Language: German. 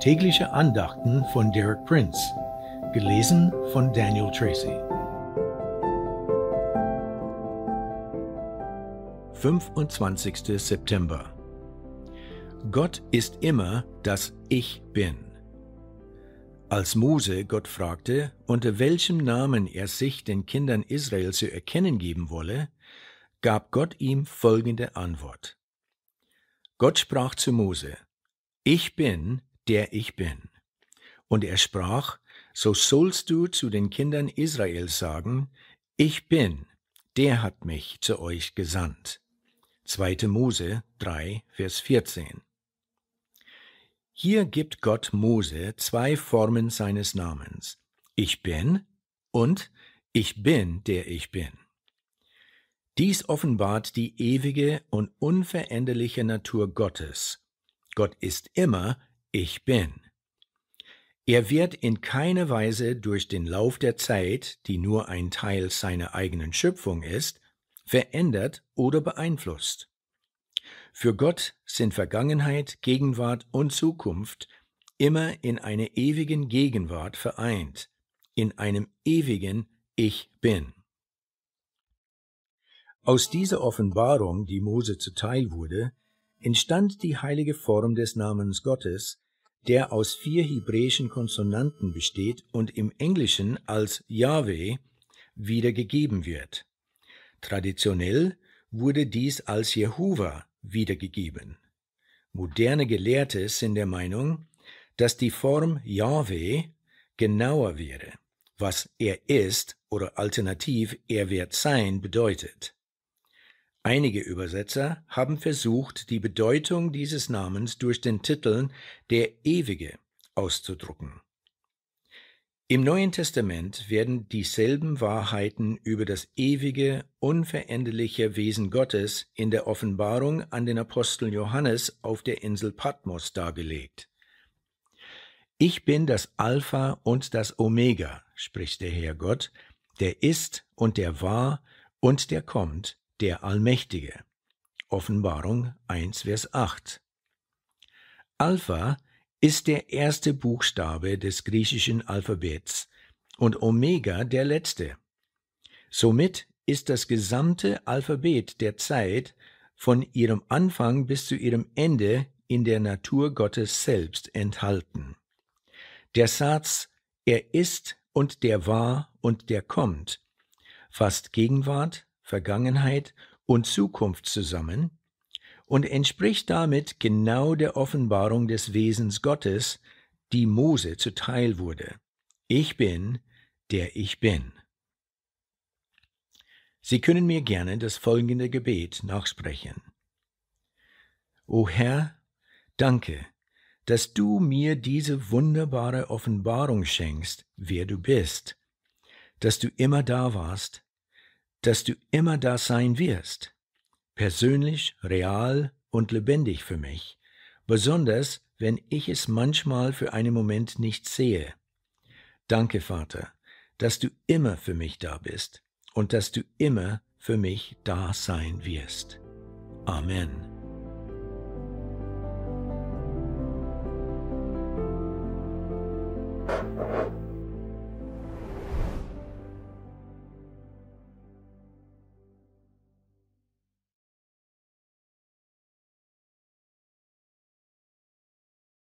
Tägliche Andachten von Derek Prince, gelesen von Daniel Tracy. 25. September Gott ist immer das Ich bin. Als Mose Gott fragte, unter welchem Namen er sich den Kindern Israel zu erkennen geben wolle, gab Gott ihm folgende Antwort. Gott sprach zu Mose, Ich bin, der ich bin. Und er sprach, so sollst du zu den Kindern Israels sagen, ich bin, der hat mich zu euch gesandt. 2. Mose 3, Vers 14. Hier gibt Gott Mose zwei Formen seines Namens. Ich bin und ich bin, der ich bin. Dies offenbart die ewige und unveränderliche Natur Gottes. Gott ist immer ich bin. Er wird in keiner Weise durch den Lauf der Zeit, die nur ein Teil seiner eigenen Schöpfung ist, verändert oder beeinflusst. Für Gott sind Vergangenheit, Gegenwart und Zukunft immer in einer ewigen Gegenwart vereint, in einem ewigen Ich bin. Aus dieser Offenbarung, die Mose zuteil wurde, entstand die heilige Form des Namens Gottes, der aus vier hebräischen Konsonanten besteht und im Englischen als Yahweh wiedergegeben wird. Traditionell wurde dies als Jehovah wiedergegeben. Moderne Gelehrte sind der Meinung, dass die Form Yahweh genauer wäre, was er ist oder alternativ er wird sein bedeutet. Einige Übersetzer haben versucht, die Bedeutung dieses Namens durch den Titel Der Ewige auszudrucken. Im Neuen Testament werden dieselben Wahrheiten über das ewige, unveränderliche Wesen Gottes in der Offenbarung an den Apostel Johannes auf der Insel Patmos dargelegt. Ich bin das Alpha und das Omega, spricht der Herr Gott, der ist und der war und der kommt, der Allmächtige. Offenbarung 1, Vers 8. Alpha ist der erste Buchstabe des griechischen Alphabets und Omega der letzte. Somit ist das gesamte Alphabet der Zeit von ihrem Anfang bis zu ihrem Ende in der Natur Gottes selbst enthalten. Der Satz Er ist und der war und der kommt fasst Gegenwart, Vergangenheit und Zukunft zusammen und entspricht damit genau der Offenbarung des Wesens Gottes, die Mose zuteil wurde. Ich bin, der ich bin. Sie können mir gerne das folgende Gebet nachsprechen. O Herr, danke, dass du mir diese wunderbare Offenbarung schenkst, wer du bist, dass du immer da warst, dass du immer da sein wirst, persönlich, real und lebendig für mich, besonders wenn ich es manchmal für einen Moment nicht sehe. Danke, Vater, dass du immer für mich da bist und dass du immer für mich da sein wirst. Amen.